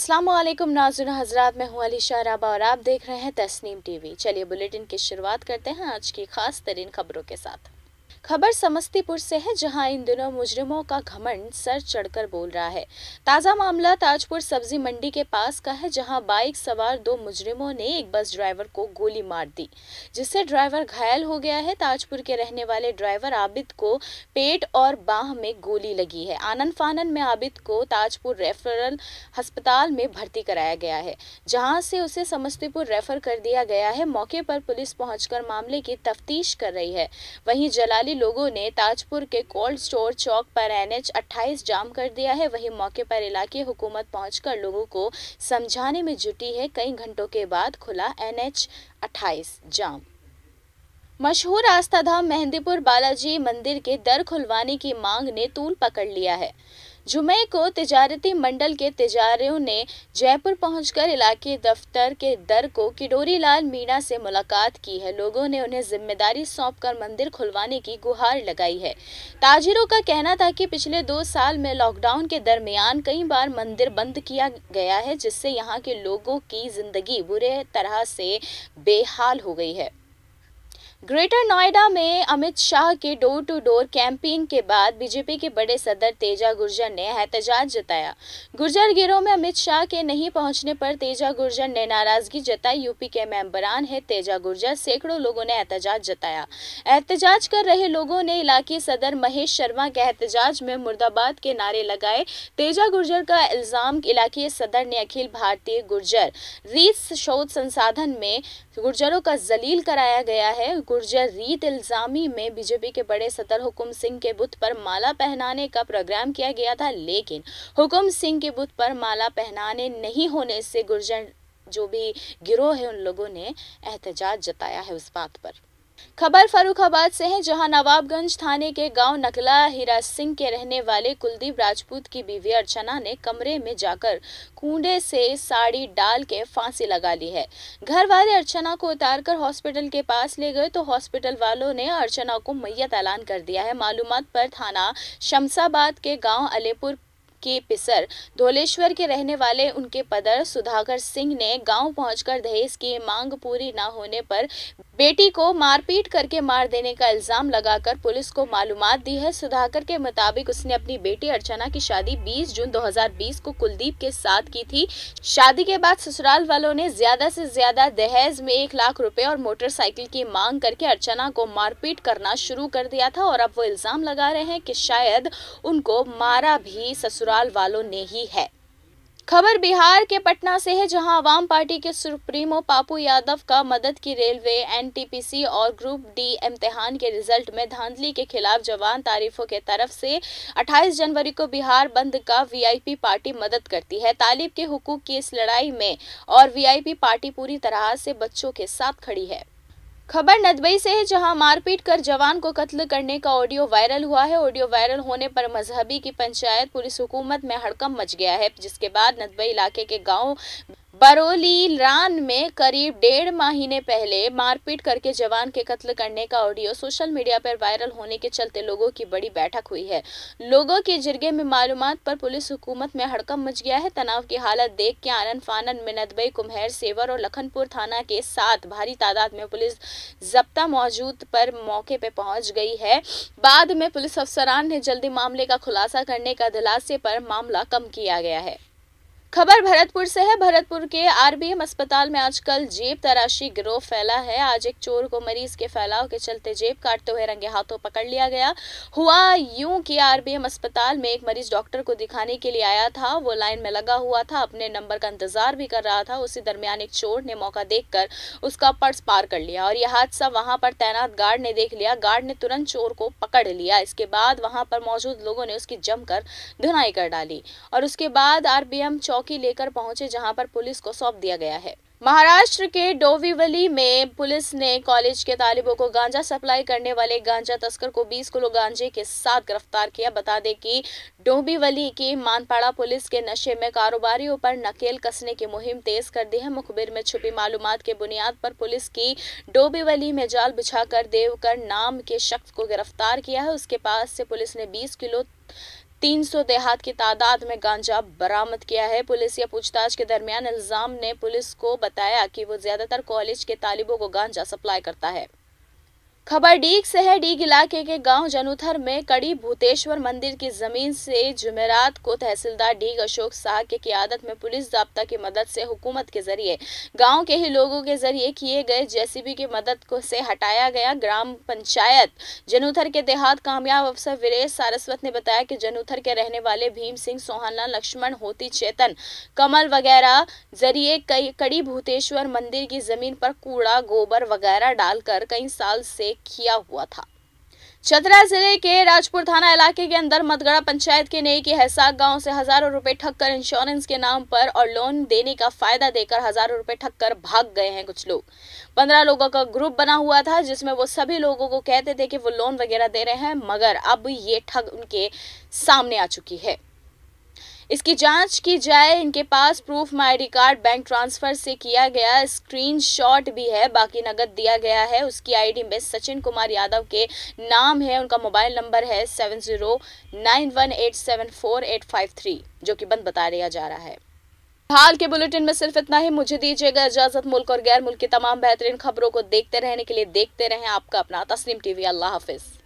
अस्सलाम वालेकुम नाजन हजरात मैं हूँ अली शाहराबा और आप देख रहे हैं तस्नीम टीवी चलिए बुलेटिन की शुरुआत करते हैं आज की खास तरीन खबरों के साथ खबर समस्तीपुर से है जहां इन दिनों मुजरिमों का घमंड सर चढ़कर बोल रहा है ताज़ा मामला ताजपुर सब्जी मंडी के पास का है जहां बाइक सवार दो मुजरिमों ने एक बस ड्राइवर को गोली मार दी जिससे ड्राइवर घायल हो गया है ताजपुर के रहने वाले ड्राइवर आबिद को पेट और बाह में गोली लगी है आनंद फानन में आबिद को ताजपुर रेफरल अस्पताल में भर्ती कराया गया है जहां से उसे समस्तीपुर रेफर कर दिया गया है मौके पर पुलिस पहुंचकर मामले की तफ्तीश कर रही है वहीं जलाली आदि लोगों ने ताजपुर के कोल्ड स्टोर चौक पर एनएच 28 जाम कर दिया है वहीं मौके पर इलाके हुकूमत पहुंचकर लोगों को समझाने में जुटी है कई घंटों के बाद खुला एनएच 28 जाम मशहूर आस्थाधाम मेहंदीपुर बालाजी मंदिर के दर खुलवाने की मांग ने तूल पकड़ लिया है जुमे को तजारती मंडल के तजारियों ने जयपुर पहुंचकर इलाके दफ्तर के दर को किडोरी लाल मीणा से मुलाकात की है लोगों ने उन्हें जिम्मेदारी सौंपकर मंदिर खुलवाने की गुहार लगाई है ताजिरों का कहना था कि पिछले दो साल में लॉकडाउन के दरमियान कई बार मंदिर बंद किया गया है जिससे यहाँ के लोगों की जिंदगी बुरे तरह से बेहाल हो गई है ग्रेटर नोएडा में अमित शाह के डोर टू डोर कैंपेन के बाद बीजेपी के बड़े सदर तेजा गुर्जर ने एहतजाज जताया गुर्जर गिरोह में अमित शाह के नहीं पहुंचने पर तेजा गुर्जर ने नाराजगी जताई यूपी के मेंबरान है तेजा गुर्जर सैकड़ों लोगों ने एहतजाज जताया एहतजाज कर रहे लोगों ने इलाके सदर महेश शर्मा के एहतजाज में मुर्दाबाद के नारे लगाए तेजा गुर्जर का इल्ज़ाम इलाके सदर ने अखिल भारतीय गुर्जर रीस शोध संसाधन में गुर्जरों का जलील कराया गया है गुर्जर रीत इल्जामी में बीजेपी के बड़े सदर हुकुम सिंह के बुथ पर माला पहनाने का प्रोग्राम किया गया था लेकिन हुकुम सिंह के बुथ पर माला पहनाने नहीं होने से गुर्जर जो भी गिरोह है उन लोगों ने एहतजाज जताया है उस बात पर खबर फरुखाबाद से है जहां नवाबगंज थाने के गांव नकला हीरा सिंह के रहने वाले कुलदीप राजपूत की बीवी अर्चना ने कमरे में जाकर कूडे से साड़ी डाल के फांसी लगा ली है घर वाले अर्चना को उतारकर हॉस्पिटल के पास ले गए तो हॉस्पिटल वालों ने अर्चना को मैयत ऐलान कर दिया है मालूम पर थाना शमशाबाद के गाँव अलेपुर के पिसर धोलेश्वर के रहने वाले उनके पदर सुधाकर सिंह ने गांव पहुंचकर दहेज की मांग पूरी न होने पर बेटी को मारपीट करके मार देने का इल्जाम लगाकर पुलिस को मालूम दी है सुधाकर के मुताबिक उसने अपनी बेटी अर्चना की शादी 20 जून 2020 को कुलदीप के साथ की थी शादी के बाद ससुराल वालों ने ज्यादा से ज्यादा दहेज में एक लाख रुपए और मोटरसाइकिल की मांग करके अर्चना को मारपीट करना शुरू कर दिया था और अब वो इल्जाम लगा रहे हैं की शायद उनको मारा भी ससुराल वालों ने ही है खबर बिहार के पटना से है जहां आवाम पार्टी के सुप्रीमो पापू यादव का मदद की रेलवे एनटीपीसी और ग्रुप डी इम्तिहान के रिजल्ट में धांधली के खिलाफ जवान तारीफों के तरफ से 28 जनवरी को बिहार बंद का वीआईपी पार्टी मदद करती है तालिब के हुकूक की इस लड़ाई में और वीआईपी पार्टी पूरी तरह से बच्चों के साथ खड़ी है खबर नदबई से है जहां मारपीट कर जवान को कत्ल करने का ऑडियो वायरल हुआ है ऑडियो वायरल होने पर मजहबी की पंचायत पुलिस हुकूमत में हड़कम मच गया है जिसके बाद नदबई इलाके के गांव बरोली रान में करीब डेढ़ महीने पहले मारपीट करके जवान के कत्ल करने का ऑडियो सोशल मीडिया पर वायरल होने के चलते लोगों की बड़ी बैठक हुई है लोगों के जिरगे में मालूम पर पुलिस हुकूमत में हड़कम मच गया है तनाव की हालत देख के आनंद फानन में नदबई कुम्हैर सेवर और लखनपुर थाना के साथ भारी तादाद में पुलिस जब्ता मौजूद पर मौके पर पहुंच गई है बाद में पुलिस अफसरान ने जल्दी मामले का खुलासा करने का दिलासे पर मामला कम किया गया है खबर भरतपुर से है भरतपुर के आरबीएम अस्पताल में आजकल जेब तराशी गिरोह फैला है आज एक चोर को मरीज के फैलाव के चलते जेब काटते हुए रंगे हाथों पकड़ लिया गया हुआ यूं कि आरबीएम अस्पताल में एक मरीज डॉक्टर को दिखाने के लिए आया था वो लाइन में लगा हुआ था अपने नंबर का इंतजार भी कर रहा था उसी दरमियान एक चोर ने मौका कर उसका पर्स पार कर लिया और यह हादसा वहां पर तैनात गार्ड ने देख लिया गार्ड ने तुरंत चोर को पकड़ लिया इसके बाद वहां पर मौजूद लोगों ने उसकी जमकर धुनाई कर डाली और उसके बाद आरबीएम चौक चौकी लेकर पहुंचे जहां पर पुलिस को सौंप दिया गया है महाराष्ट्र के डोवीवली में पुलिस ने कॉलेज के तालिबों को गांजा सप्लाई करने वाले गांजा तस्कर को 20 किलो गांजे के साथ गिरफ्तार किया बता दें कि डोबीवली की मानपाड़ा पुलिस के नशे में कारोबारियों पर नकेल कसने की मुहिम तेज कर दी है मुखबिर में छुपी मालूम के बुनियाद पर पुलिस की डोबीवली में जाल बिछाकर देवकर नाम के शख्स को गिरफ्तार किया है उसके पास से पुलिस ने बीस किलो 300 देहात की तादाद में गांजा बरामद किया है पुलिस या पूछताछ के दरमियान इल्जाम ने पुलिस को बताया कि वो ज्यादातर कॉलेज के तालिबों को गांजा सप्लाई करता है खबर डीग से है डीग इलाके के गांव जनुथर में कड़ी भूतेश्वर मंदिर की जमीन से जुमेरात को तहसीलदार डीग अशोक शाह के क्यादत में पुलिस जाब्ता की मदद से हुकूमत के जरिए गांव के ही लोगों के जरिए किए गए जेसीबी की मदद को से हटाया गया ग्राम पंचायत जनुथर के देहात कामयाब अफसर वीरेश सारस्वत ने बताया कि जनुथर के रहने वाले भीम सिंह सोहाना लक्ष्मण होती चेतन कमल वगैरह जरिए कई कड़ी भूतेश्वर मंदिर की जमीन पर कूड़ा गोबर वगैरह डालकर कई साल से उल्लेख किया हुआ था चतरा जिले के राजपुर थाना इलाके के अंदर मतगड़ा पंचायत के नेई के हैसाक गांव से हजारों रुपए ठककर इंश्योरेंस के नाम पर और लोन देने का फायदा देकर हजारों रुपए ठककर भाग गए हैं कुछ लोग पंद्रह लोगों का ग्रुप बना हुआ था जिसमें वो सभी लोगों को कहते थे कि वो लोन वगैरह दे रहे हैं मगर अब ये ठग उनके सामने आ चुकी है इसकी जांच की जाए इनके पास proof my I card bank transfer से किया गया स्क्रीन शॉट भी है बाकी नगद दिया गया है उसकी आईडी में सचिन कुमार यादव के नाम है उनका मोबाइल नंबर है seven zero nine one eight seven four eight five three जो कि बंद बता दिया जा रहा है हाल के बुलेटिन में सिर्फ इतना ही मुझे दीजिएगा इजाजत मुल्क और गैर मुल्क की तमाम बेहतरीन खबरों को देखते रहने के लिए देखते रहें आपका अपना तस्लीम टीवी अल्लाह हाफिज़